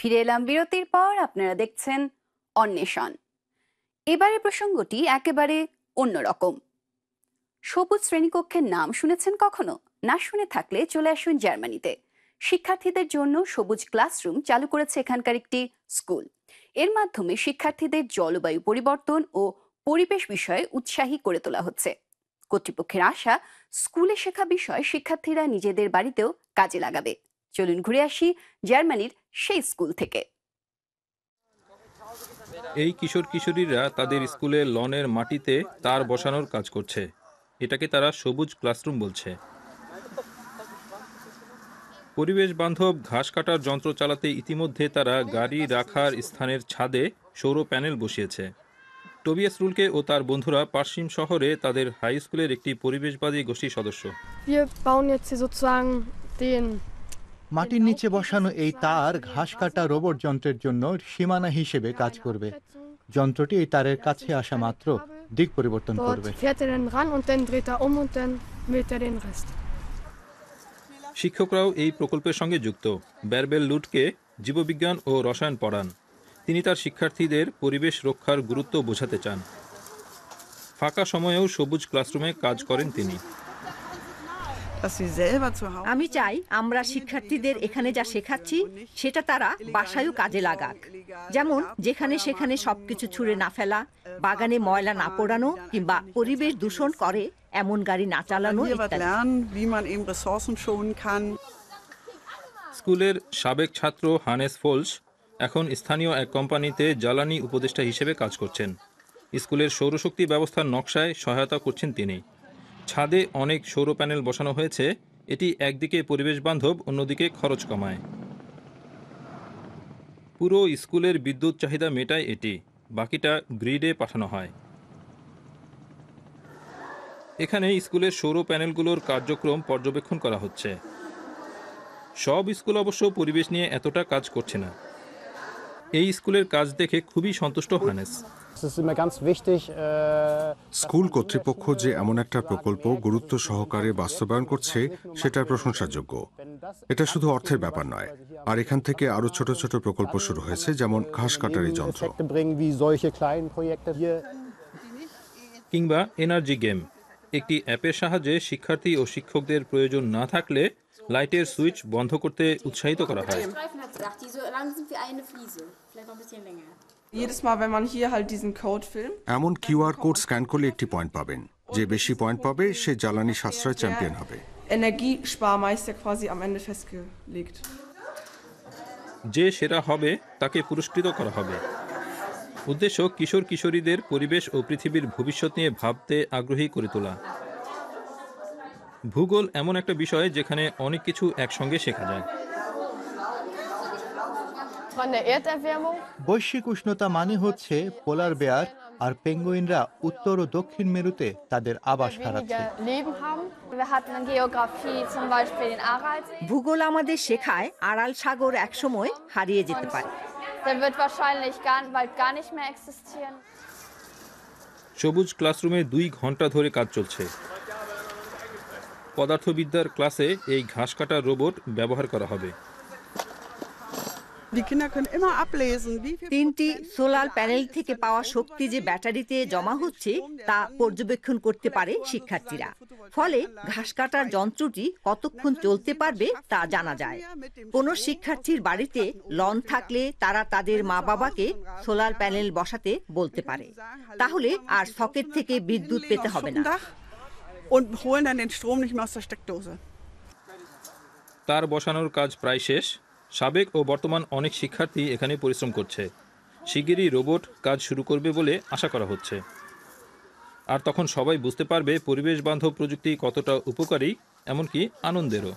ফিরে এলাম বিরতির পর আপনারা দেখছেন অন্বেষণ এবারে প্রসঙ্গটি একেবারে অন্যরকম সবুজ শ্রেণীকক্ষের নাম শুনেছেন কখনো না শুনে থাকলে চলে আসুন জার্মানিতে শিক্ষার্থীদের জন্য সবুজ ক্লাসরুম চালু করেছে এখানকার একটি স্কুল এর মাধ্যমে শিক্ষার্থীদের জলবায়ু পরিবর্তন ও পরিবেশ বিষয়ে উৎসাহী করে তোলা হচ্ছে কর্তৃপক্ষের আশা স্কুলে শেখা বিষয় শিক্ষার্থীরা নিজেদের বাড়িতেও কাজে লাগাবে চলুন ঘুরে আসি জার্মানির সেই স্কুল থেকে এই কিশোর কিশোরীরা তাদের স্কুলে লনের মাটিতে তার বসানোর কাজ করছে এটাকে তারা সবুজ ক্লাসরুম বলছে পরিবেশ বান্ধব ঘাস কাটার যন্ত্র চালাতে ইতিমধ্যে তারা গাড়ি রাখার স্থানের ছাদে সৌর প্যানেল বসিয়েছে টবিয়াস রুলকে ও তার বন্ধুরা পার্সিম শহরে তাদের হাই স্কুলের একটি পরিবেশবাদী গোষ্ঠীর সদস্য মাটির নিচে বসানো এই তার ঘাস কাটা রোবট যন্ত্রের জন্য সীমানা হিসেবে কাজ করবে যন্ত্রটি এই তারের কাছে আসা মাত্র দিক পরিবর্তন করবে er er um er শিক্ষকরাও এই প্রকল্পের সঙ্গে যুক্ত ব্যারবেল লুটকে জীববিজ্ঞান ও রসায়ন পড়ান তিনি তার শিক্ষার্থীদের পরিবেশ রক্ষার গুরুত্ব বোঝাতে চান ফাঁকা সময়েও সবুজ ক্লাসরুমে কাজ করেন তিনি আমি চাই আমরা শিক্ষার্থীদের এখানে যা শেখাচ্ছি সেটা তারা বাসায়ও কাজে লাগাক যেমন যেখানে সেখানে সবকিছু ছুঁড়ে না ফেলা äh, বাগানে ময়লা না পোড়ানো কিংবা পরিবেশ দূষণ করে এমন গাড়ি না চালানো স্কুলের সাবেক ছাত্র হানেস ফোলস এখন স্থানীয় এক কোম্পানিতে জ্বালানি উপদেষ্টা হিসেবে কাজ করছেন স্কুলের সৌরশক্তি ব্যবস্থার নকশায় সহায়তা করছেন তিনি ছাদে অনেক সৌর প্যানেল বসানো হয়েছে এটি একদিকে পরিবেশ বান্ধব অন্যদিকে খরচ কমায় পুরো স্কুলের বিদ্যুৎ চাহিদা মেটায় এটি বাকিটা গ্রিডে পাঠানো হয় এখানে স্কুলের সৌর প্যানেলগুলোর কার্যক্রম পর্যবেক্ষণ করা হচ্ছে সব স্কুল অবশ্য পরিবেশ নিয়ে এতটা কাজ করছে না এই স্কুলের কাজ দেখে খুবই সন্তুষ্ট হানেস স্কুল äh, কর্তৃপক্ষ যে এমন একটা প্রকল্প গুরুত্ব সহকারে বাস্তবায়ন করছে সেটা প্রশংসাযোগ্য এটা শুধু অর্থের ব্যাপার নয় আর এখান থেকে আরও ছোট ছোট প্রকল্প শুরু হয়েছে যেমন ঘাস কাটারি যন্ত্র কিংবা এনার্জি গেম একটি অ্যাপের সাহায্যে শিক্ষার্থী ও শিক্ষকদের প্রয়োজন না থাকলে লাইটের সুইচ বন্ধ করতে উৎসাহিত করা হয় এমন কিউআর কোড স্ক্যান করলে একটি পয়েন্ট পাবেন যে বেশি পয়েন্ট পাবে সে জ্বালানি সাশ্রয় চ্যাম্পিয়ন হবে যে সেরা হবে তাকে পুরস্কৃত করা হবে উদ্দেশ্য কিশোর কিশোরীদের পরিবেশ ও পৃথিবীর ভবিষ্যৎ নিয়ে ভাবতে আগ্রহী করে তোলা ভূগোল এমন একটা বিষয় যেখানে অনেক কিছু একসঙ্গে শেখা যায় বৈশ্বিক উষ্ণতা মানে হচ্ছে পোলার বেয়ার আর পেঙ্গুইনরা উত্তর ও দক্ষিণ মেরুতে তাদের আবাস ভূগোল আমাদের শেখায় আড়াল সাগর একসময় হারিয়ে যেতে পারে সবুজ ক্লাসরুমে দুই ঘন্টা ধরে কাজ চলছে পদার্থবিদ্যার ক্লাসে এই ঘাস কাটার রোবট ব্যবহার করা হবে তিনটি সোলার প্যানেল থেকে পাওয়া শক্তি যে ব্যাটারিতে জমা হচ্ছে তা পর্যবেক্ষণ করতে পারে শিক্ষার্থীরা ফলে ঘাস কাটার যন্ত্রটি কতক্ষণ চলতে পারবে তা জানা যায় কোনো শিক্ষার্থীর বাড়িতে লন থাকলে তারা তাদের মা বাবাকে সোলার প্যানেল বসাতে বলতে পারে তাহলে আর সকেট থেকে বিদ্যুৎ পেতে হবে না তার বসানোর কাজ প্রায় শেষ সাবেক ও বর্তমান অনেক শিক্ষার্থী এখানে পরিশ্রম করছে শিগগিরই রোবট কাজ শুরু করবে বলে আশা করা হচ্ছে আর তখন সবাই বুঝতে পারবে পরিবেশ বান্ধব প্রযুক্তি কতটা উপকারী এমনকি আনন্দেরও